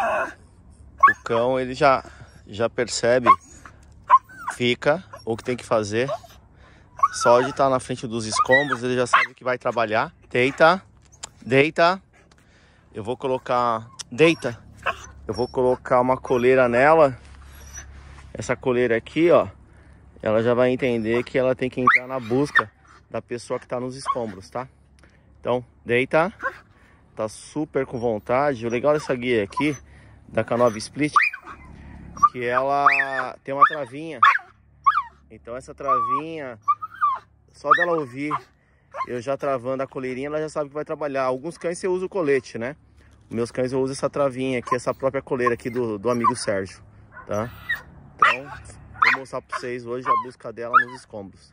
o cão ele já, já percebe, fica o que tem que fazer. Só de estar tá na frente dos escombros, ele já sabe que vai trabalhar. Deita, deita. Eu vou colocar... Deita. Eu vou colocar uma coleira nela. Essa coleira aqui, ó. Ela já vai entender que ela tem que entrar na busca da pessoa que está nos escombros, tá? Então, deita tá super com vontade. O legal dessa guia aqui, da K9 Split, que ela tem uma travinha. Então essa travinha, só dela ouvir eu já travando a coleirinha, ela já sabe que vai trabalhar. Alguns cães você usa o colete, né? Meus cães eu uso essa travinha aqui, essa própria coleira aqui do, do amigo Sérgio, tá? Então, vou mostrar pra vocês hoje a busca dela nos escombros.